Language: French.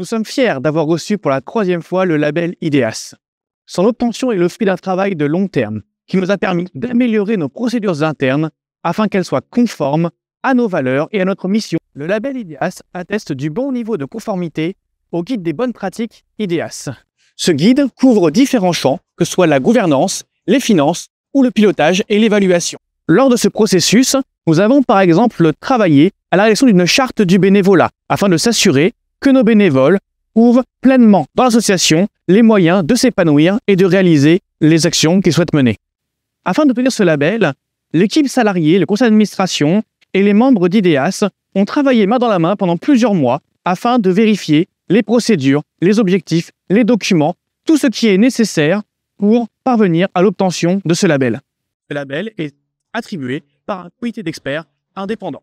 Nous sommes fiers d'avoir reçu pour la troisième fois le label IDEAS. Son obtention est le fruit d'un travail de long terme qui nous a permis d'améliorer nos procédures internes afin qu'elles soient conformes à nos valeurs et à notre mission. Le label IDEAS atteste du bon niveau de conformité au guide des bonnes pratiques IDEAS. Ce guide couvre différents champs, que ce soit la gouvernance, les finances ou le pilotage et l'évaluation. Lors de ce processus, nous avons par exemple travaillé à la rédaction d'une charte du bénévolat afin de s'assurer que nos bénévoles ouvrent pleinement dans l'association les moyens de s'épanouir et de réaliser les actions qu'ils souhaitent mener. Afin d'obtenir ce label, l'équipe salariée, le conseil d'administration et les membres d'IDEAS ont travaillé main dans la main pendant plusieurs mois afin de vérifier les procédures, les objectifs, les documents, tout ce qui est nécessaire pour parvenir à l'obtention de ce label. Ce label est attribué par un comité d'experts indépendants.